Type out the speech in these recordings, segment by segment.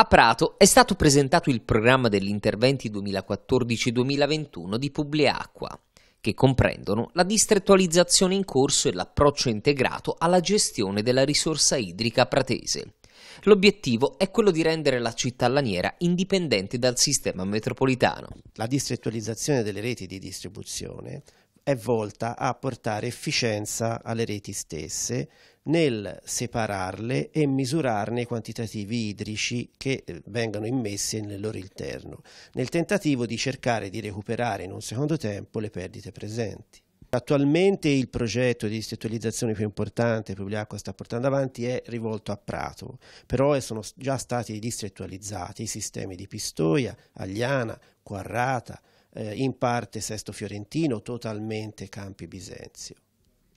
A Prato è stato presentato il programma degli interventi 2014-2021 di Publiacqua, che comprendono la distrettualizzazione in corso e l'approccio integrato alla gestione della risorsa idrica pratese. L'obiettivo è quello di rendere la città laniera indipendente dal sistema metropolitano. La distrettualizzazione delle reti di distribuzione è volta a portare efficienza alle reti stesse nel separarle e misurarne i quantitativi idrici che eh, vengano immessi nel loro interno, nel tentativo di cercare di recuperare in un secondo tempo le perdite presenti. Attualmente il progetto di distrettualizzazione più importante che Ubliacqua sta portando avanti è rivolto a Prato, però sono già stati distrettualizzati i sistemi di Pistoia, Agliana, Quarrata, eh, in parte Sesto Fiorentino, totalmente Campi Bisenzio.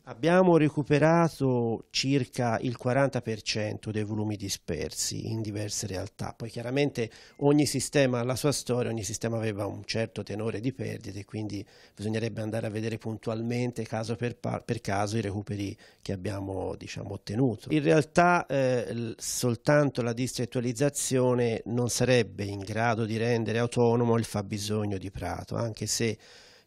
Abbiamo recuperato circa il 40% dei volumi dispersi in diverse realtà, poi chiaramente ogni sistema ha la sua storia, ogni sistema aveva un certo tenore di perdite, quindi bisognerebbe andare a vedere puntualmente caso per, per caso i recuperi che abbiamo diciamo, ottenuto. In realtà eh, soltanto la distrettualizzazione non sarebbe in grado di rendere autonomo il fabbisogno di Prato, anche se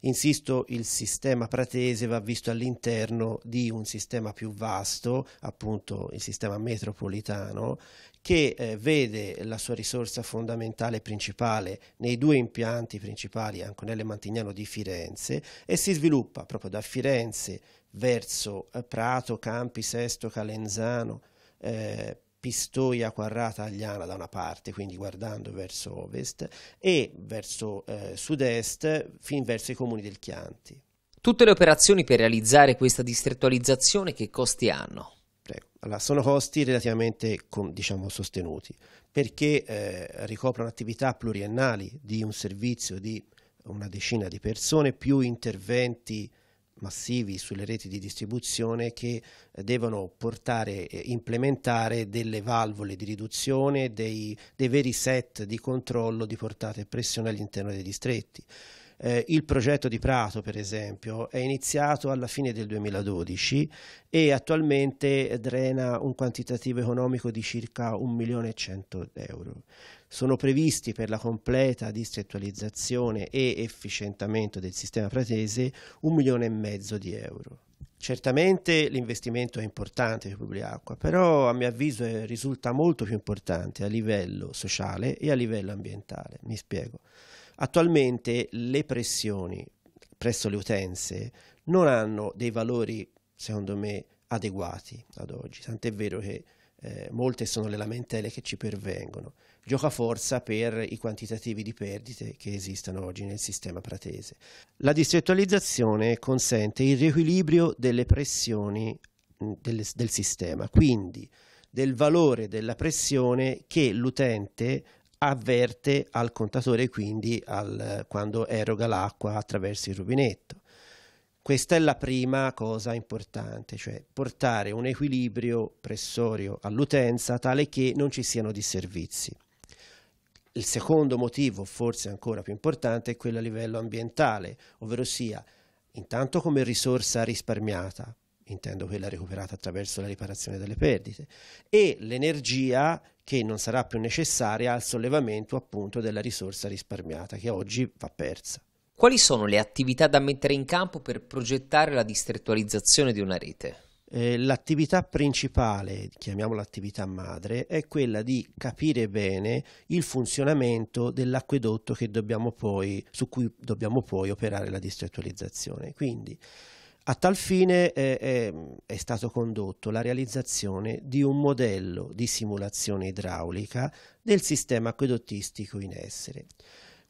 Insisto, il sistema pratese va visto all'interno di un sistema più vasto, appunto il sistema metropolitano, che eh, vede la sua risorsa fondamentale principale nei due impianti principali, Anconello e Mantignano di Firenze, e si sviluppa proprio da Firenze verso eh, Prato, Campi, Sesto, Calenzano, eh, Pistoia Quarrata Agliana da una parte, quindi guardando verso ovest, e verso eh, sud-est, fin verso i comuni del Chianti. Tutte le operazioni per realizzare questa distrettualizzazione che costi hanno? Allora, sono costi relativamente diciamo, sostenuti perché eh, ricoprono attività pluriennali di un servizio di una decina di persone più interventi massivi sulle reti di distribuzione che eh, devono portare, implementare delle valvole di riduzione, dei, dei veri set di controllo di portata e pressione all'interno dei distretti. Eh, il progetto di Prato, per esempio, è iniziato alla fine del 2012 e attualmente drena un quantitativo economico di circa 1 milione e 100 euro. Sono previsti per la completa distrettualizzazione e efficientamento del sistema pratese un milione e mezzo di euro. Certamente l'investimento è importante per Publiacqua, però a mio avviso risulta molto più importante a livello sociale e a livello ambientale. Mi spiego. Attualmente le pressioni presso le utenze non hanno dei valori, secondo me, adeguati ad oggi, tant'è vero che eh, molte sono le lamentele che ci pervengono. Gioca forza per i quantitativi di perdite che esistono oggi nel sistema pratese. La distrettualizzazione consente il riequilibrio delle pressioni mm, del, del sistema, quindi del valore della pressione che l'utente avverte al contatore quindi al, quando eroga l'acqua attraverso il rubinetto. Questa è la prima cosa importante, cioè portare un equilibrio pressorio all'utenza tale che non ci siano disservizi. Il secondo motivo, forse ancora più importante, è quello a livello ambientale, ovvero sia intanto come risorsa risparmiata, intendo quella recuperata attraverso la riparazione delle perdite, e l'energia che non sarà più necessaria al sollevamento appunto della risorsa risparmiata che oggi va persa. Quali sono le attività da mettere in campo per progettare la distrettualizzazione di una rete? Eh, l'attività principale, chiamiamola attività madre, è quella di capire bene il funzionamento dell'acquedotto poi, su cui dobbiamo poi operare la distrettualizzazione. Quindi a tal fine eh, è, è, stato condotto la realizzazione di un modello di simulazione idraulica del sistema acquedottistico in essere.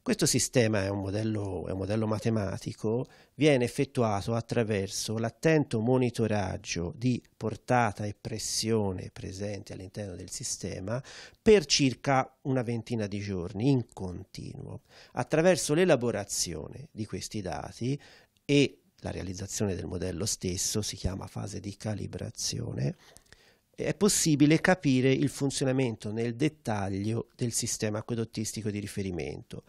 Questo sistema è un modello, è un modello matematico, viene effettuato attraverso l'attento monitoraggio di portata e pressione presente all'interno del sistema per circa una ventina di giorni in continuo. Attraverso l'elaborazione di questi dati e la realizzazione del modello stesso si chiama fase di calibrazione, è possibile capire il funzionamento nel dettaglio del sistema acquedottistico di riferimento.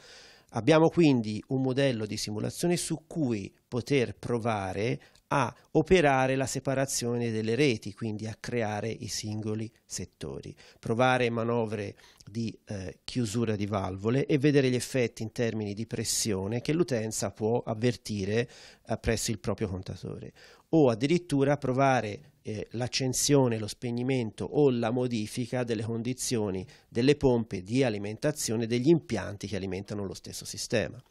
Abbiamo quindi un modello di simulazione su cui poter provare a operare la separazione delle reti, quindi a creare i singoli settori, provare manovre di eh, chiusura di valvole e vedere gli effetti in termini di pressione che l'utenza può avvertire eh, presso il proprio contatore o addirittura provare eh, l'accensione, lo spegnimento o la modifica delle condizioni delle pompe di alimentazione degli impianti che alimentano lo stesso sistema.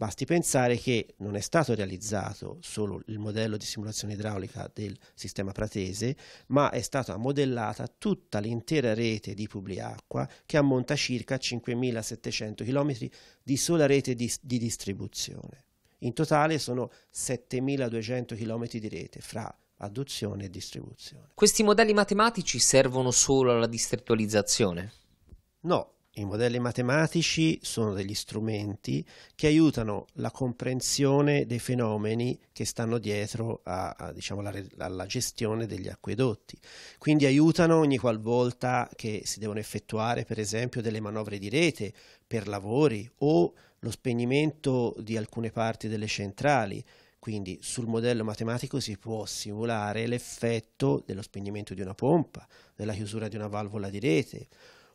Basti pensare che non è stato realizzato solo il modello di simulazione idraulica del sistema pratese, ma è stata modellata tutta l'intera rete di Publiacqua che ammonta circa 5.700 km di sola rete di, di distribuzione. In totale sono 7.200 km di rete fra adduzione e distribuzione. Questi modelli matematici servono solo alla distrettualizzazione? No, i modelli matematici sono degli strumenti che aiutano la comprensione dei fenomeni che stanno dietro a, a, diciamo, la, alla gestione degli acquedotti. Quindi aiutano ogni qualvolta che si devono effettuare, per esempio, delle manovre di rete per lavori o lo spegnimento di alcune parti delle centrali. Quindi sul modello matematico si può simulare l'effetto dello spegnimento di una pompa, della chiusura di una valvola di rete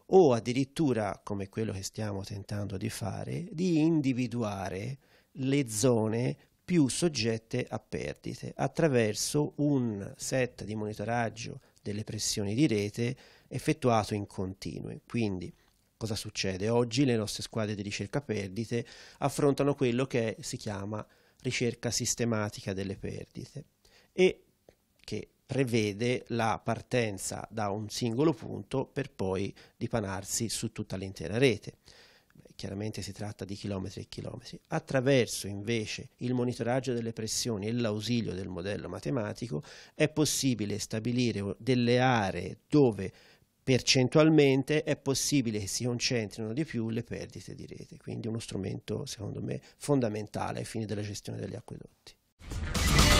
o addirittura, come quello che stiamo tentando di fare, di individuare le zone più soggette a perdite attraverso un set di monitoraggio delle pressioni di rete effettuato in continue. Quindi cosa succede? Oggi le nostre squadre di ricerca perdite affrontano quello che si chiama ricerca sistematica delle perdite e che prevede la partenza da un singolo punto per poi dipanarsi su tutta l'intera rete. Chiaramente si tratta di chilometri e chilometri. Attraverso invece il monitoraggio delle pressioni e l'ausilio del modello matematico è possibile stabilire delle aree dove percentualmente è possibile che si concentrino di più le perdite di rete, quindi uno strumento secondo me fondamentale ai fini della gestione degli acquedotti.